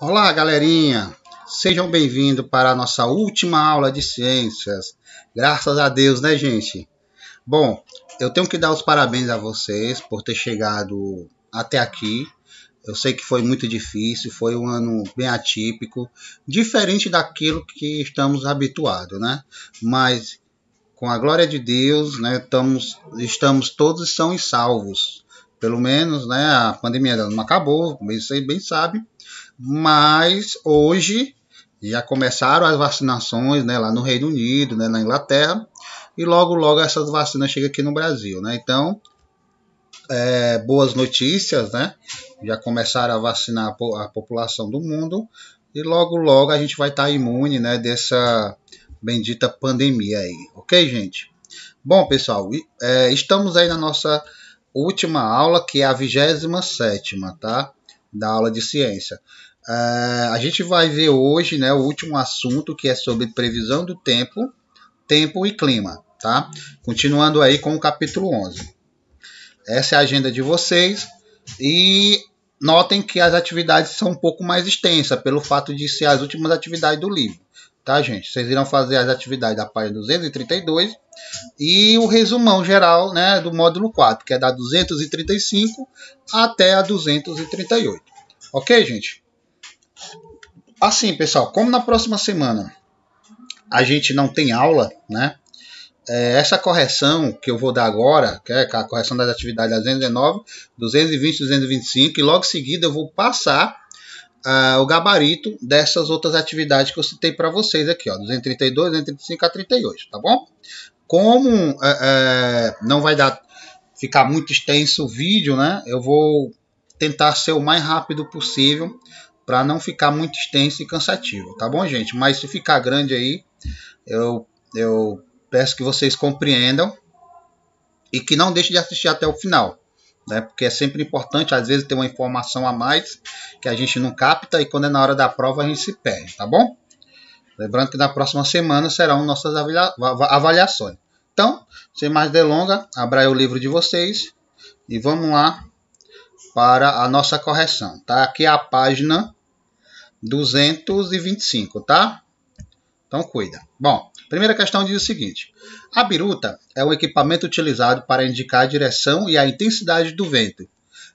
Olá, galerinha! Sejam bem-vindos para a nossa última aula de ciências. Graças a Deus, né, gente? Bom, eu tenho que dar os parabéns a vocês por ter chegado até aqui. Eu sei que foi muito difícil, foi um ano bem atípico, diferente daquilo que estamos habituados, né? Mas com a glória de Deus, né, estamos, estamos todos são e salvos. Pelo menos, né, a pandemia não acabou, como vocês bem sabem mas hoje já começaram as vacinações né, lá no Reino Unido, né, na Inglaterra, e logo, logo essas vacinas chegam aqui no Brasil. Né? Então, é, boas notícias, né? Já começaram a vacinar a população do mundo, e logo, logo a gente vai estar tá imune né, dessa bendita pandemia aí, ok, gente? Bom, pessoal, é, estamos aí na nossa última aula, que é a 27, tá? Da aula de ciência. Ah, a gente vai ver hoje né, o último assunto que é sobre previsão do tempo, tempo e clima, tá? Continuando aí com o capítulo 11. Essa é a agenda de vocês e notem que as atividades são um pouco mais extensas pelo fato de ser as últimas atividades do livro, tá, gente? Vocês irão fazer as atividades da página 232 e o resumão geral, né, do módulo 4, que é da 235 até a 238. OK, gente? assim, pessoal, como na próxima semana a gente não tem aula, né? É, essa correção que eu vou dar agora, que é a correção das atividades 219, 220, 225, e logo em seguida eu vou passar uh, o gabarito dessas outras atividades que eu citei para vocês aqui, ó, 232, 235 a 38, tá bom? Como é, é, não vai dar ficar muito extenso o vídeo, né? Eu vou tentar ser o mais rápido possível para não ficar muito extenso e cansativo, tá bom, gente? Mas se ficar grande aí, eu, eu peço que vocês compreendam e que não deixem de assistir até o final, né? Porque é sempre importante, às vezes, ter uma informação a mais que a gente não capta e quando é na hora da prova a gente se perde, tá bom? Lembrando que na próxima semana serão nossas avaliações. Então, sem mais delongas, abra o livro de vocês e vamos lá para a nossa correção. Tá? Aqui é a página 225, tá? Então cuida. Bom, primeira questão diz o seguinte: a biruta é um equipamento utilizado para indicar a direção e a intensidade do vento.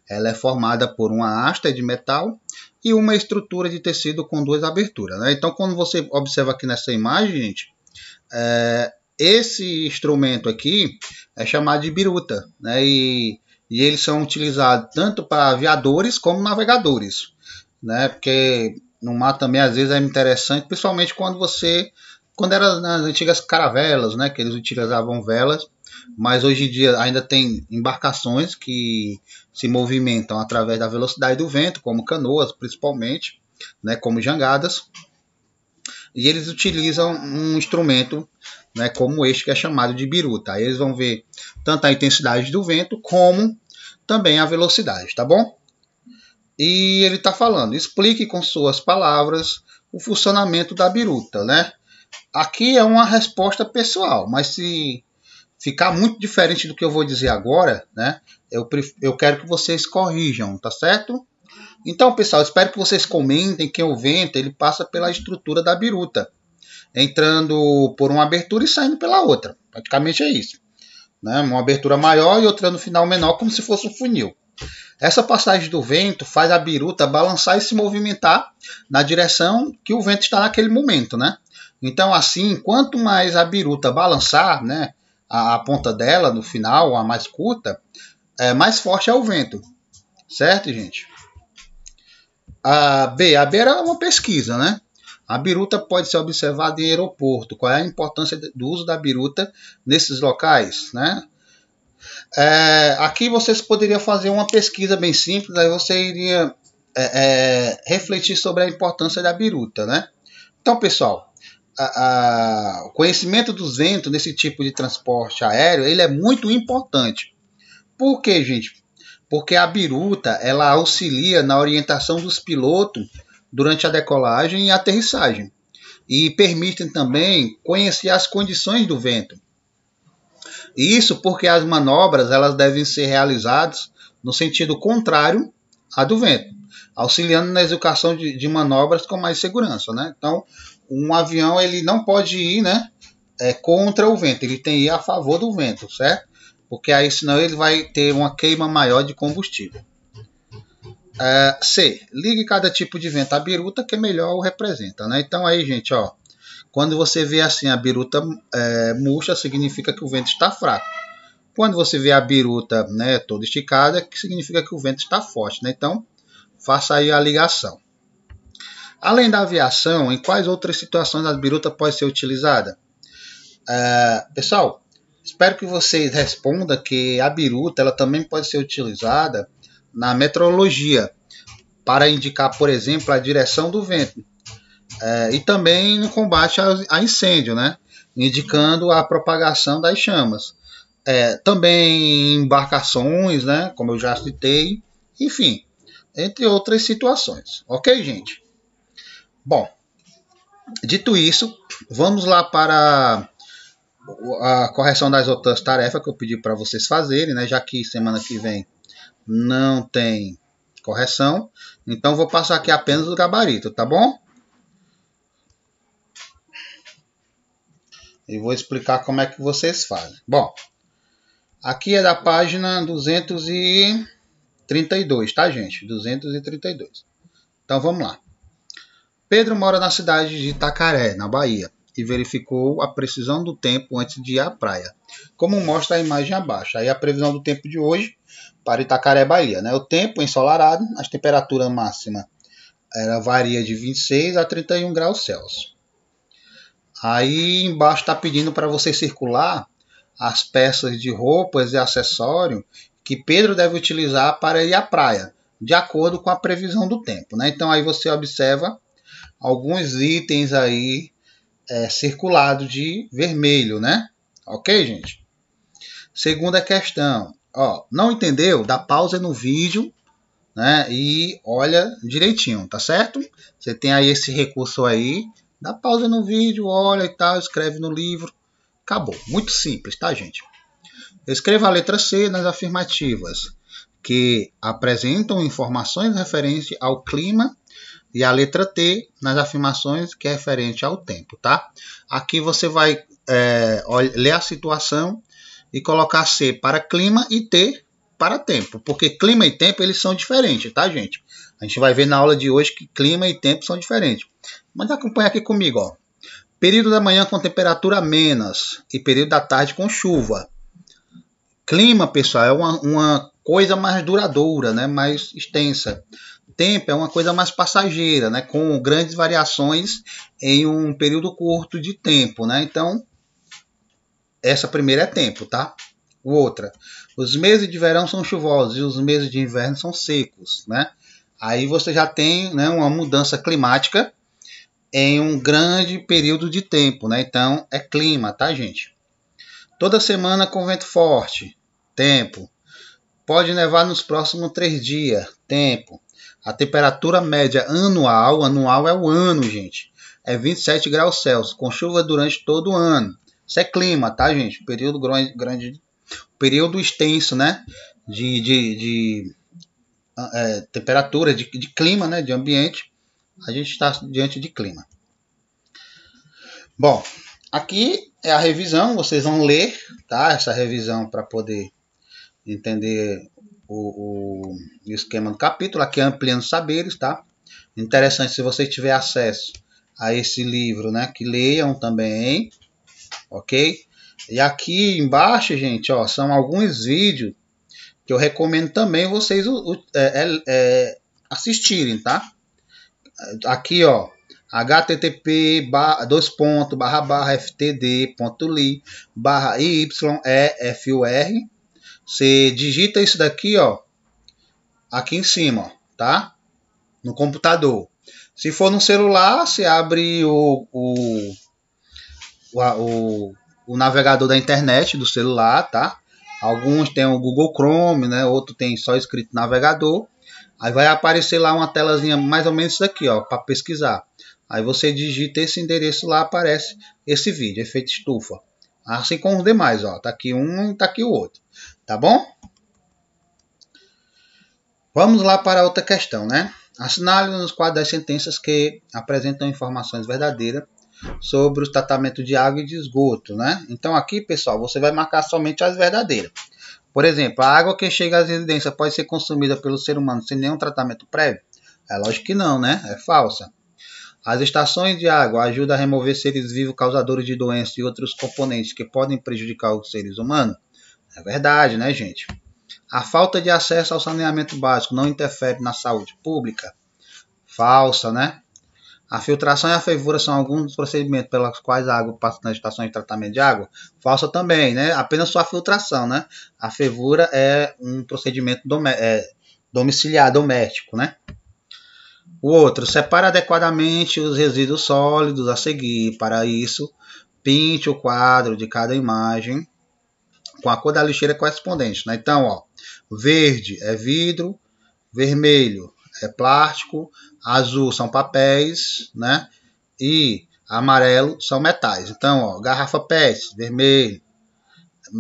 Ela é formada por uma haste de metal e uma estrutura de tecido com duas aberturas. Né? Então, quando você observa aqui nessa imagem, gente, é, esse instrumento aqui é chamado de biruta, né? E, e eles são utilizados tanto para aviadores como navegadores, né? Porque no mar também às vezes é interessante, principalmente quando você quando era nas antigas caravelas, né, que eles utilizavam velas, mas hoje em dia ainda tem embarcações que se movimentam através da velocidade do vento, como canoas, principalmente, né, como jangadas. E eles utilizam um instrumento, né, como este que é chamado de biruta. Aí eles vão ver tanto a intensidade do vento como também a velocidade, tá bom? E ele está falando: explique com suas palavras o funcionamento da biruta, né? Aqui é uma resposta pessoal, mas se ficar muito diferente do que eu vou dizer agora, né? Eu, eu quero que vocês corrijam, tá certo? Então, pessoal, espero que vocês comentem que o vento ele passa pela estrutura da biruta, entrando por uma abertura e saindo pela outra. Praticamente é isso. Né? Uma abertura maior e outra no final menor, como se fosse um funil. Essa passagem do vento faz a biruta balançar e se movimentar na direção que o vento está naquele momento, né? Então, assim, quanto mais a biruta balançar, né, a, a ponta dela no final, a mais curta, é, mais forte é o vento, certo, gente? A B, a B era uma pesquisa, né? A biruta pode ser observada em aeroporto. Qual é a importância do uso da biruta nesses locais, né? É, aqui vocês poderiam fazer uma pesquisa bem simples, aí você iria é, é, refletir sobre a importância da biruta, né? Então, pessoal, a, a, o conhecimento dos ventos nesse tipo de transporte aéreo ele é muito importante. Por quê, gente? Porque a biruta ela auxilia na orientação dos pilotos durante a decolagem e aterrissagem e permitem também conhecer as condições do vento, isso porque as manobras elas devem ser realizadas no sentido contrário à do vento, auxiliando na execução de, de, manobras com mais segurança, né? Então, um avião ele não pode ir, né, é, contra o vento, ele tem que ir a favor do vento, certo? Porque aí senão ele vai ter uma queima maior de combustível. É, C. Ligue cada tipo de vento à biruta que melhor o representa, né? Então aí, gente, ó, quando você vê assim a biruta é, murcha, significa que o vento está fraco. Quando você vê a biruta né, toda esticada, que significa que o vento está forte. Né? Então, faça aí a ligação. Além da aviação, em quais outras situações a biruta pode ser utilizada? É, pessoal, espero que vocês respondam que a biruta ela também pode ser utilizada na metrologia para indicar, por exemplo, a direção do vento é, e também no combate a, a, incêndio, né? indicando a propagação das chamas. É, também embarcações, né? como eu já citei, enfim, entre outras situações. Ok, gente? Bom, dito isso, vamos lá para a correção das outras tarefas que eu pedi para vocês fazerem, né? já que semana que vem não tem correção. Então vou passar aqui apenas o gabarito, tá bom? e vou explicar como é que vocês fazem. Bom, aqui é da página 232, tá, gente? 232. Então vamos lá. Pedro mora na cidade de Itacaré, na Bahia, e verificou a precisão do tempo antes de ir à praia, como mostra a imagem abaixo. Aí a previsão do tempo de hoje para Itacaré, Bahia, né? O tempo ensolarado, as temperaturas máximas ela varia de 26 a 31 graus Celsius. Aí embaixo está pedindo para você circular as peças de roupas e acessório que Pedro deve utilizar para ir à praia, de acordo com a previsão do tempo. Né? Então aí você observa alguns itens aí é, circulado de vermelho, né? Ok, gente? Segunda questão. Ó, não entendeu? Dá pausa no vídeo né? e olha direitinho, tá certo? Você tem aí esse recurso aí Dá pausa no vídeo, olha e tal, escreve no livro. Acabou. Muito simples, tá, gente? Escreva a letra C nas afirmativas que apresentam informações referentes ao clima e a letra T nas afirmações que é referente ao tempo, tá? Aqui você vai é, ler a situação e colocar C para clima e T para tempo, porque clima e tempo eles são diferentes, tá, gente? A gente vai ver na aula de hoje que clima e tempo são diferentes. Mas acompanha aqui comigo, ó. Período da manhã com temperatura menos e período da tarde com chuva. Clima, pessoal, é uma, uma coisa mais duradoura, né? Mais extensa. Tempo é uma coisa mais passageira, né? Com grandes variações em um período curto de tempo, né? Então, essa primeira é tempo, tá? Outra, os meses de verão são chuvosos e os meses de inverno são secos, né? Aí você já tem né, uma mudança climática em um grande período de tempo, né? Então é clima, tá, gente? Toda semana com vento forte, tempo. Pode nevar nos próximos três dias, tempo. A temperatura média anual, anual é o ano, gente, é 27 graus Celsius, com chuva durante todo o ano. Isso é clima, tá, gente? Período grande, grande período extenso, né? De, de, de ah, é, temperatura, de, de clima, né? De ambiente a gente está diante de clima. Bom, aqui é a revisão, vocês vão ler tá? essa revisão para poder entender o, o, esquema do capítulo, aqui é ampliando saberes, tá? Interessante se você tiver acesso a esse livro, né? Que leiam também, ok? E aqui embaixo, gente, ó, são alguns vídeos que eu recomendo também vocês é, é, é, assistirem, tá? aqui ó, http barra, dois pontos barra barra ftd.ly barra yefur. Você digita isso daqui ó, aqui em cima, ó, tá? No computador. Se for no celular, você abre o, o, o, o navegador da internet do celular, tá? Alguns tem o Google Chrome, né? Outro tem só escrito navegador. Aí vai aparecer lá uma telazinha mais ou menos isso daqui, ó, para pesquisar. Aí você digita esse endereço lá, aparece esse vídeo, efeito estufa. Assim como os demais, ó, tá aqui um e tá aqui o outro, tá bom? Vamos lá para outra questão, né? Assinale nos quadros as sentenças que apresentam informações verdadeiras sobre o tratamento de água e de esgoto, né? Então aqui, pessoal, você vai marcar somente as verdadeiras. Por exemplo, a água que chega às residências pode ser consumida pelo ser humano sem nenhum tratamento prévio? É lógico que não, né? É falsa. As estações de água ajudam a remover seres vivos causadores de doenças e outros componentes que podem prejudicar os seres humanos? É verdade, né, gente? A falta de acesso ao saneamento básico não interfere na saúde pública? Falsa, né? A filtração e a fervura são alguns procedimentos pelos quais a água passa nas estações de tratamento de água. Falsa também, né? Apenas só a filtração, né? A fervura é um procedimento dom é, domiciliar, doméstico, né? O outro, separe adequadamente os resíduos sólidos a seguir. Para isso, pinte o quadro de cada imagem com a cor da lixeira correspondente. Né? Então, ó, verde é vidro, vermelho é plástico, azul são papéis, né? E amarelo são metais. Então, ó, garrafa PET, vermelho,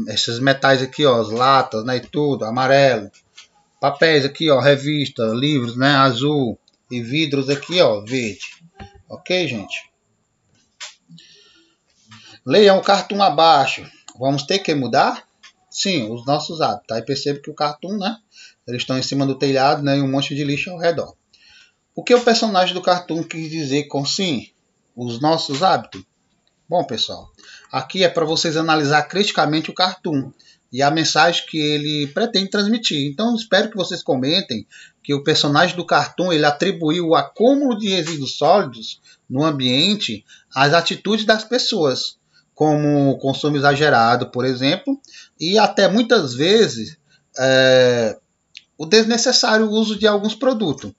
esses metais aqui, ó, as latas, né, e tudo, amarelo. Papéis aqui, ó, revista, livros, né, azul. E vidros aqui, ó, verde. Ok, gente? Leiam o cartoon abaixo. Vamos ter que mudar? Sim, os nossos hábitos. Aí percebe que o cartoon, né, eles estão em cima do telhado, né, e um monte de lixo ao redor. O que o personagem do cartoon quis dizer com sim? Os nossos hábitos? Bom, pessoal, aqui é para vocês analisar criticamente o cartoon e a mensagem que ele pretende transmitir. Então, espero que vocês comentem que o personagem do cartoon ele atribuiu o acúmulo de resíduos sólidos no ambiente às atitudes das pessoas, como o consumo exagerado, por exemplo, e até muitas vezes é, o desnecessário uso de alguns produtos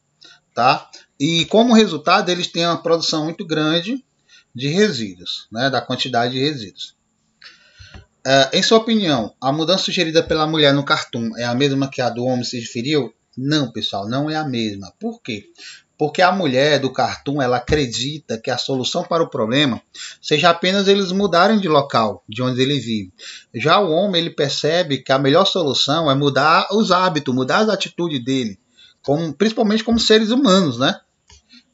tá? E como resultado, eles têm uma produção muito grande de resíduos, né, da quantidade de resíduos. É, em sua opinião, a mudança sugerida pela mulher no cartoon é a mesma que a do homem se referiu? Não, pessoal, não é a mesma. Por quê? Porque a mulher do cartoon ela acredita que a solução para o problema seja apenas eles mudarem de local, de onde ele vive. Já o homem ele percebe que a melhor solução é mudar os hábitos, mudar as atitudes dele como, principalmente como seres humanos, né?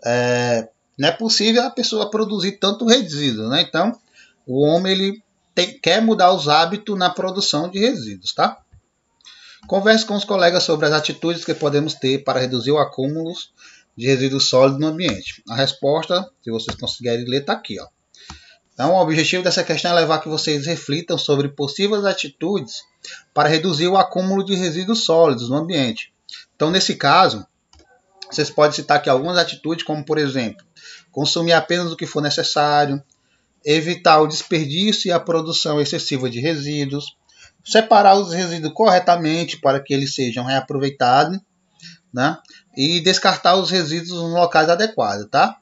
É, não é possível a pessoa produzir tanto resíduo, né? Então, o homem ele tem, quer mudar os hábitos na produção de resíduos, tá? Converse com os colegas sobre as atitudes que podemos ter para reduzir o acúmulo de resíduos sólidos no ambiente. A resposta, se vocês conseguirem ler, está aqui. Ó. Então, o objetivo dessa questão é levar que vocês reflitam sobre possíveis atitudes para reduzir o acúmulo de resíduos sólidos no ambiente. Então, nesse caso, vocês podem citar aqui algumas atitudes, como por exemplo, consumir apenas o que for necessário, evitar o desperdício e a produção excessiva de resíduos, separar os resíduos corretamente para que eles sejam reaproveitados, né? E descartar os resíduos nos locais adequados, tá?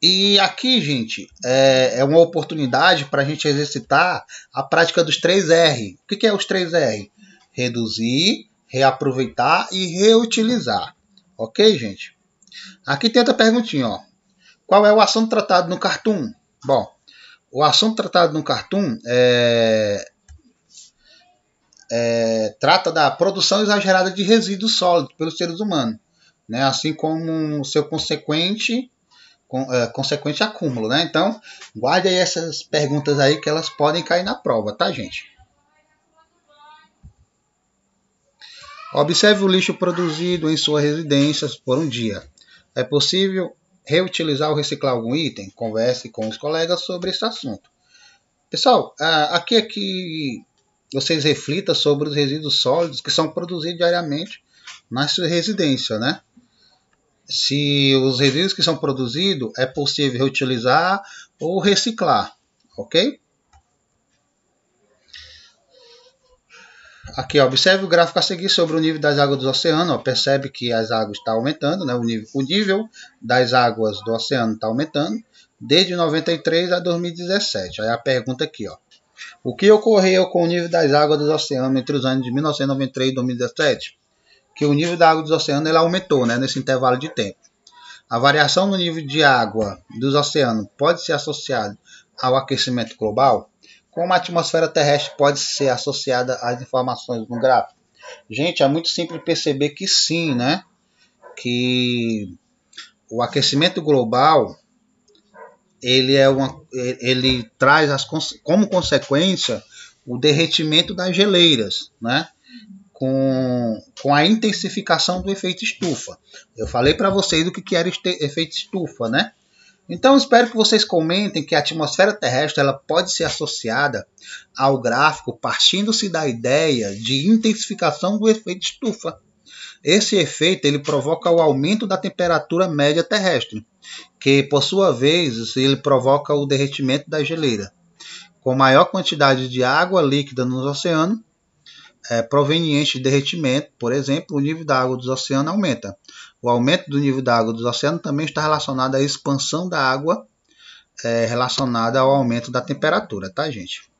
E aqui, gente, é, é uma oportunidade para a gente exercitar a prática dos 3R. O que, é os 3R? Reduzir, reaproveitar e reutilizar. Ok, gente? Aqui tem outra perguntinha, ó. Qual é o assunto tratado no cartoon? Bom, o assunto tratado no cartoon é, é, trata da produção exagerada de resíduos sólidos pelos seres humanos, né? assim como seu consequente, com, é, consequente acúmulo. Né? Então, guarde aí essas perguntas aí que elas podem cair na prova, tá, gente? Observe o lixo produzido em sua residência por um dia. É possível reutilizar ou reciclar algum item? Converse com os colegas sobre esse assunto. Pessoal, ah, aqui é que vocês reflitam sobre os resíduos sólidos que são produzidos diariamente na sua residência, né? Se os resíduos que são produzidos é possível reutilizar ou reciclar, ok? Aqui, ó, observe o gráfico a seguir sobre o nível das águas do oceano. Ó, percebe que as águas estão tá aumentando, né? o, nível, o nível das águas do oceano está aumentando desde 93 a 2017. Aí a pergunta aqui, ó. O que ocorreu com o nível das águas dos oceanos entre os anos de 1993 e 2017? Que o nível da água dos oceanos ela aumentou né, nesse intervalo de tempo. A variação no nível de água dos oceanos pode ser associada ao aquecimento global? Como a atmosfera terrestre pode ser associada às informações no gráfico? Gente, é muito simples perceber que sim, né? Que o aquecimento global ele é uma, ele traz as, como consequência o derretimento das geleiras, né? Com, com a intensificação do efeito estufa. Eu falei para vocês do que, que era este, efeito estufa, né? Então espero que vocês comentem que a atmosfera terrestre ela pode ser associada ao gráfico partindo-se da ideia de intensificação do efeito estufa. Esse efeito ele provoca o aumento da temperatura média terrestre, que por sua vez ele provoca o derretimento da geleira. Com maior quantidade de água líquida nos oceanos, é, proveniente de derretimento, por exemplo, o nível da água dos oceanos aumenta. O aumento do nível da água dos oceanos também está relacionado à expansão da água é, relacionada ao aumento da temperatura, tá, gente?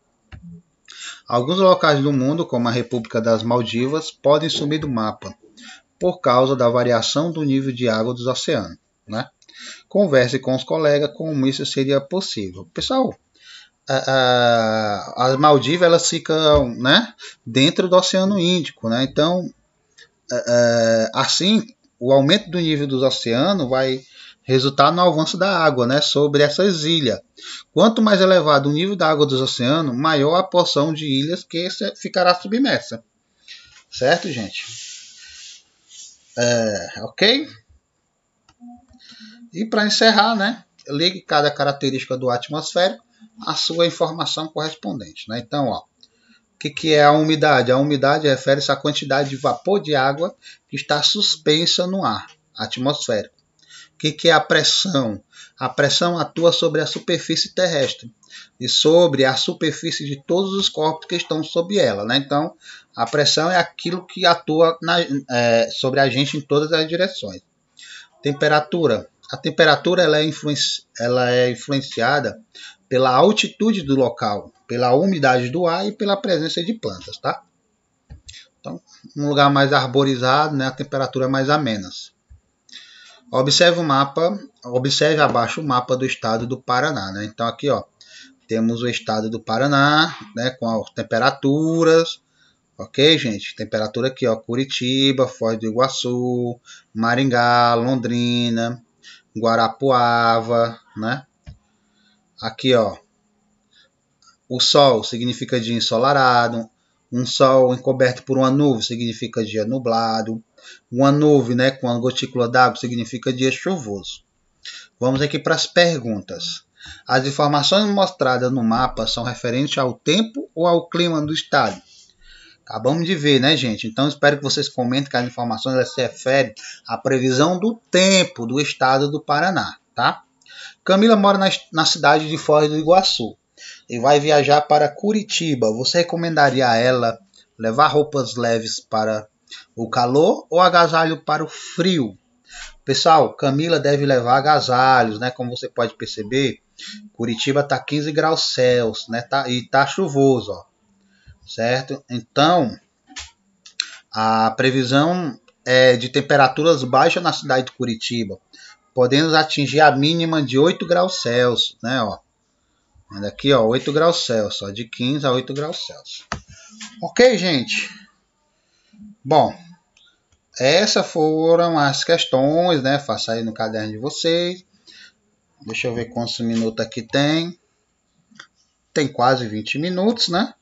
Alguns locais do mundo, como a República das Maldivas, podem sumir do mapa por causa da variação do nível de água dos oceanos. Né? Converse com os colegas como isso seria possível. Pessoal, as Maldivas elas ficam né, dentro do Oceano Índico, né? então é, é, assim o aumento do nível dos oceanos vai resultar no avanço da água né, sobre essas ilhas. Quanto mais elevado o nível da água dos oceanos, maior a porção de ilhas que ficará submersa. Certo, gente? É, ok? E para encerrar, né, ligue cada característica do atmosférico à sua informação correspondente. Né? Então, ó, o que, que é a umidade? A umidade refere-se à quantidade de vapor de água que está suspensa no ar atmosférico. O que, que é a pressão? A pressão atua sobre a superfície terrestre e sobre a superfície de todos os corpos que estão sob ela. Né? Então, a pressão é aquilo que atua na, é, sobre a gente em todas as direções. Temperatura. A temperatura ela é, influenci ela é influenciada pela altitude do local, pela umidade do ar e pela presença de plantas, tá? Então, um lugar mais arborizado, né, a temperatura mais amenas. Observe o mapa, observe abaixo o mapa do estado do Paraná, né? Então aqui, ó, temos o estado do Paraná, né, com as temperaturas, ok, gente? Temperatura aqui, ó, Curitiba, Foz do Iguaçu, Maringá, Londrina, Guarapuava, né? Aqui, ó, o sol significa dia ensolarado, um sol encoberto por uma nuvem significa dia nublado, uma nuvem né, com uma gotícula d'água significa dia chuvoso. Vamos aqui para as perguntas. As informações mostradas no mapa são referentes ao tempo ou ao clima do estado? Acabamos de ver, né, gente? Então espero que vocês comentem que as informações se referem à previsão do tempo do estado do Paraná, tá? Camila mora na, na cidade de Foz do Iguaçu e vai viajar para Curitiba, você recomendaria a ela levar roupas leves para o calor ou agasalho para o frio? Pessoal, Camila deve levar agasalhos, né? Como você pode perceber, Curitiba está 15 graus Celsius, né? Tá, e está chuvoso, ó. Certo? Então, a previsão é de temperaturas baixas na cidade de Curitiba, podendo atingir a mínima de 8 graus Celsius, né, ó. Mas aqui, ó, 8 graus Celsius, ó, de 15 a 8 graus Celsius. Ok, gente? Bom, essas foram as questões, né? Faça aí no caderno de vocês. Deixa eu ver quantos minutos aqui tem. Tem quase 20 minutos, né?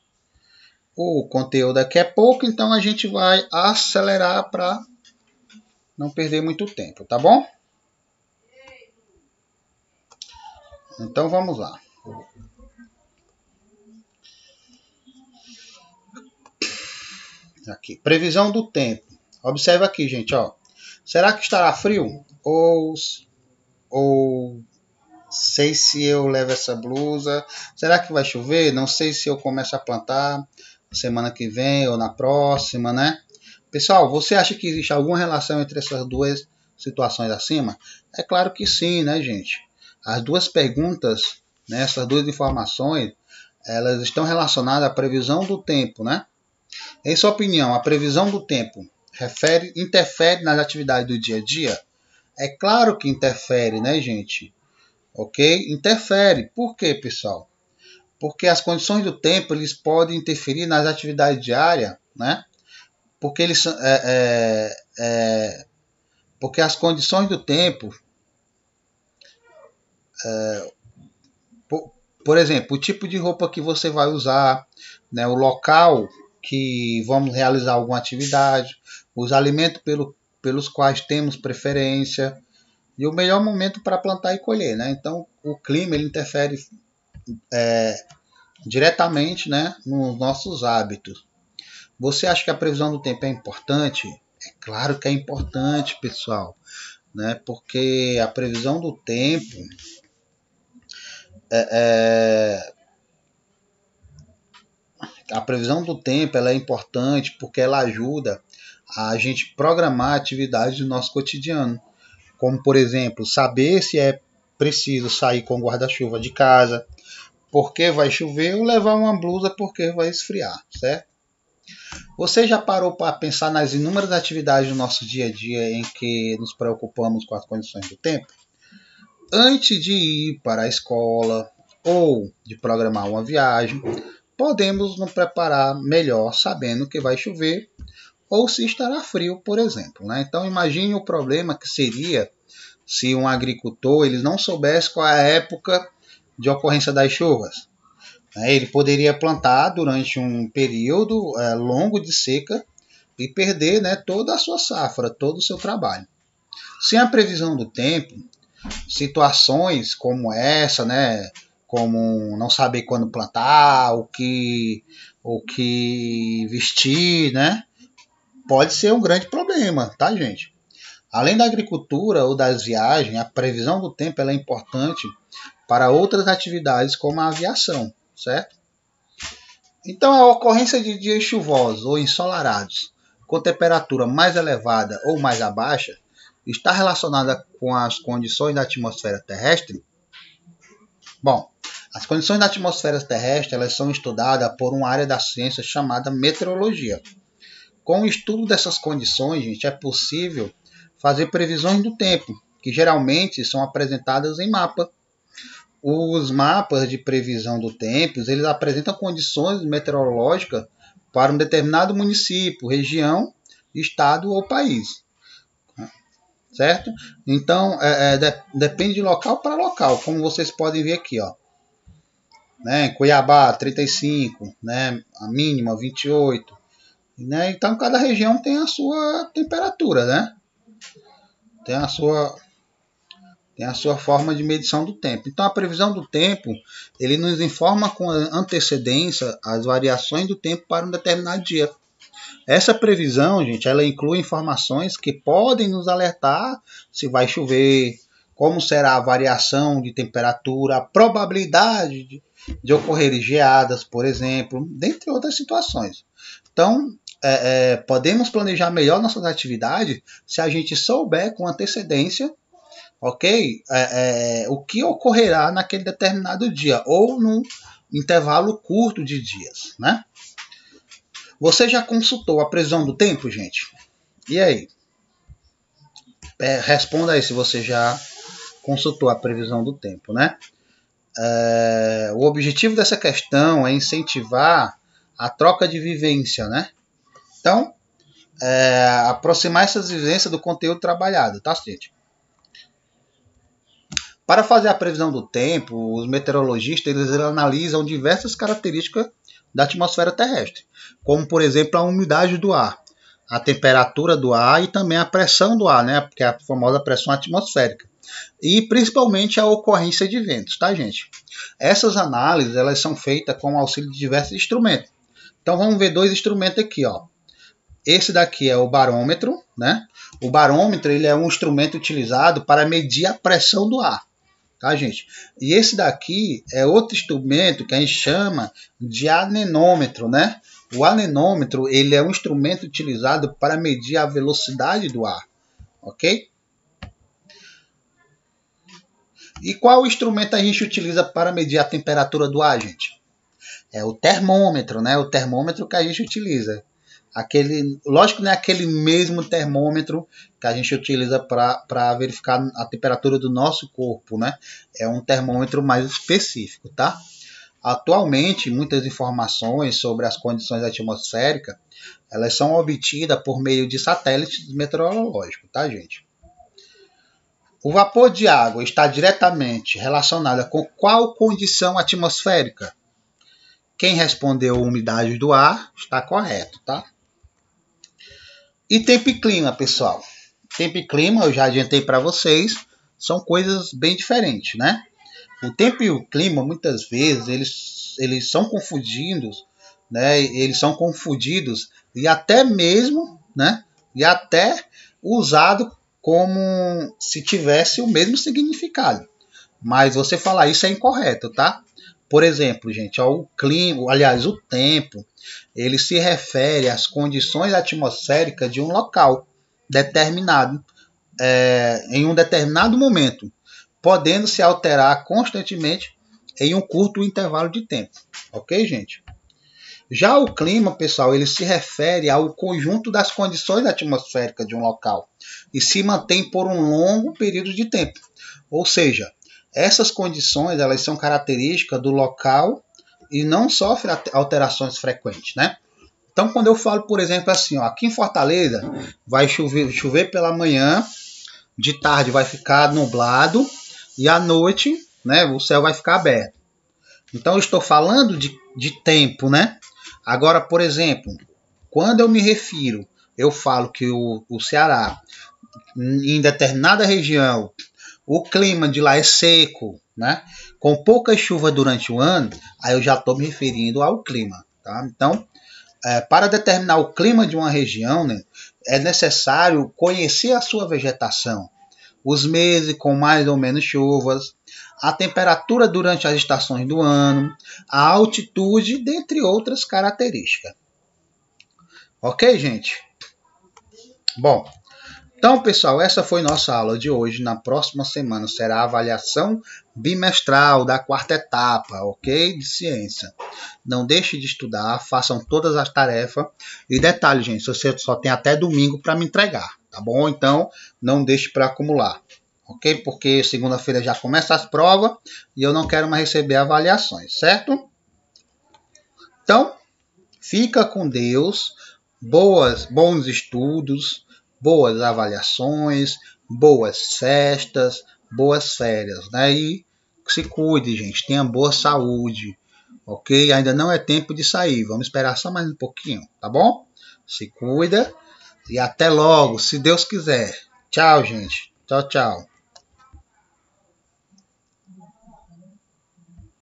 O conteúdo aqui é pouco, então a gente vai acelerar para não perder muito tempo, tá bom? Então vamos lá. Aqui, previsão do tempo. Observe aqui, gente, ó. Será que estará frio? Ou, ou sei se eu levo essa blusa. Será que vai chover? Não sei se eu começo a plantar semana que vem ou na próxima, né? Pessoal, você acha que existe alguma relação entre essas duas situações acima? É claro que sim, né, gente? As duas perguntas, né, essas duas informações, elas estão relacionadas à previsão do tempo, né? Em sua opinião, a previsão do tempo refere, interfere nas atividades do dia a dia? É claro que interfere, né, gente? Ok? Interfere. Por quê, pessoal? Porque as condições do tempo eles podem interferir nas atividades diárias, né? Porque eles é, é, é, porque as condições do tempo é, por, por exemplo, o tipo de roupa que você vai usar, né, o local que vamos realizar alguma atividade, os alimentos pelo, pelos quais temos preferência e o melhor momento para plantar e colher, né? Então o clima ele interfere é, diretamente, né, nos nossos hábitos. Você acha que a previsão do tempo é importante? É claro que é importante, pessoal, né? Porque a previsão do tempo é, é a previsão do tempo ela é importante porque ela ajuda a gente programar atividades do nosso cotidiano. Como, por exemplo, saber se é preciso sair com guarda-chuva de casa, porque vai chover, ou levar uma blusa porque vai esfriar, certo? Você já parou para pensar nas inúmeras atividades do nosso dia a dia em que nos preocupamos com as condições do tempo? Antes de ir para a escola ou de programar uma viagem, podemos nos preparar melhor sabendo que vai chover ou se estará frio, por exemplo. Né? Então imagine o problema que seria se um agricultor ele não soubesse qual é a época de ocorrência das chuvas. Né? Ele poderia plantar durante um período é, longo de seca e perder né, toda a sua safra, todo o seu trabalho. Sem a previsão do tempo, situações como essa, né, como não saber quando plantar, o que, o que vestir, né? Pode ser um grande problema, tá, gente? Além da agricultura ou das viagens, a previsão do tempo é importante para outras atividades como a aviação, certo? Então, a ocorrência de dias chuvosos ou ensolarados, com temperatura mais elevada ou mais abaixa, está relacionada com as condições da atmosfera terrestre? Bom, as condições da atmosfera terrestre elas são estudadas por uma área da ciência chamada meteorologia. Com o estudo dessas condições, gente, é possível fazer previsões do tempo, que geralmente são apresentadas em mapa. Os mapas de previsão do tempo, eles apresentam condições meteorológicas para um determinado município, região, estado ou país. Certo? Então, é, é, depende de local para local, como vocês podem ver aqui, ó né? Cuiabá 35, né? A mínima 28, né? Então cada região tem a sua temperatura, né? Tem a sua tem a sua forma de medição do tempo. Então a previsão do tempo, ele nos informa com antecedência as variações do tempo para um determinado dia. Essa previsão, gente, ela inclui informações que podem nos alertar se vai chover, como será a variação de temperatura, a probabilidade de, de ocorrerem geadas, por exemplo, dentre outras situações. Então, é, é, podemos planejar melhor nossas atividades se a gente souber com antecedência, ok? É, é, o que ocorrerá naquele determinado dia ou num intervalo curto de dias, né? Você já consultou a previsão do tempo, gente? E aí? É, responda aí se você já consultou a previsão do tempo, né? É, o objetivo dessa questão é incentivar a troca de vivência, né? Então, é, aproximar essas vivências do conteúdo trabalhado, tá, gente? Para fazer a previsão do tempo, os meteorologistas eles analisam diversas características da atmosfera terrestre, como por exemplo a umidade do ar, a temperatura do ar e também a pressão do ar, né? Que é a famosa pressão atmosférica e principalmente a ocorrência de ventos, tá, gente? Essas análises elas são feitas com o auxílio de diversos instrumentos. Então vamos ver dois instrumentos aqui, ó. Esse daqui é o barômetro, né? O barômetro ele é um instrumento utilizado para medir a pressão do ar, tá, gente? E esse daqui é outro instrumento que a gente chama de anemômetro, né? O anemômetro ele é um instrumento utilizado para medir a velocidade do ar, ok? E qual instrumento a gente utiliza para medir a temperatura do ar, gente? É o termômetro, né? O termômetro que a gente utiliza. Aquele, lógico, não é aquele mesmo termômetro que a gente utiliza para verificar a temperatura do nosso corpo, né? É um termômetro mais específico, tá? Atualmente, muitas informações sobre as condições atmosféricas, elas são obtidas por meio de satélites meteorológicos, tá, gente? O vapor de água está diretamente relacionado com qual condição atmosférica? Quem respondeu umidade do ar está correto, tá? E tempo e clima, pessoal. Tempo e clima, eu já adiantei para vocês, são coisas bem diferentes, né? O tempo e o clima, muitas vezes, eles, eles são confundidos, né? Eles são confundidos e até mesmo, né? E até usado como se tivesse o mesmo significado. Mas você falar isso é incorreto, tá? Por exemplo, gente, o clima, aliás, o tempo, ele se refere às condições atmosféricas de um local determinado, é, em um determinado momento, podendo se alterar constantemente em um curto intervalo de tempo. Ok, gente? Já o clima, pessoal, ele se refere ao conjunto das condições atmosféricas de um local, e se mantém por um longo período de tempo. Ou seja, essas condições elas são características do local e não sofrem alterações frequentes, né? Então, quando eu falo, por exemplo, assim, ó, aqui em Fortaleza vai chover, chover pela manhã, de tarde vai ficar nublado e à noite, né, o céu vai ficar aberto. Então, eu estou falando de, de tempo, né? Agora, por exemplo, quando eu me refiro, eu falo que o, o Ceará em determinada região o clima de lá é seco, né? com pouca chuva durante o ano, aí eu já estou me referindo ao clima. Tá? Então, é, para determinar o clima de uma região, né, é necessário conhecer a sua vegetação, os meses com mais ou menos chuvas, a temperatura durante as estações do ano, a altitude, dentre outras características. Ok, gente? Bom, então, pessoal, essa foi nossa aula de hoje. Na próxima semana será a avaliação bimestral da quarta etapa, ok? De ciência. Não deixe de estudar, façam todas as tarefas. E detalhe, gente, você só tem até domingo para me entregar, tá bom? Então, não deixe para acumular, ok? Porque segunda-feira já começa as provas e eu não quero mais receber avaliações, certo? Então, fica com Deus. Boas, bons estudos boas avaliações, boas festas, boas férias, né? E se cuide, gente, tenha boa saúde, ok? Ainda não é tempo de sair, vamos esperar só mais um pouquinho, tá bom? Se cuida e até logo, se Deus quiser. Tchau, gente. Tchau, tchau.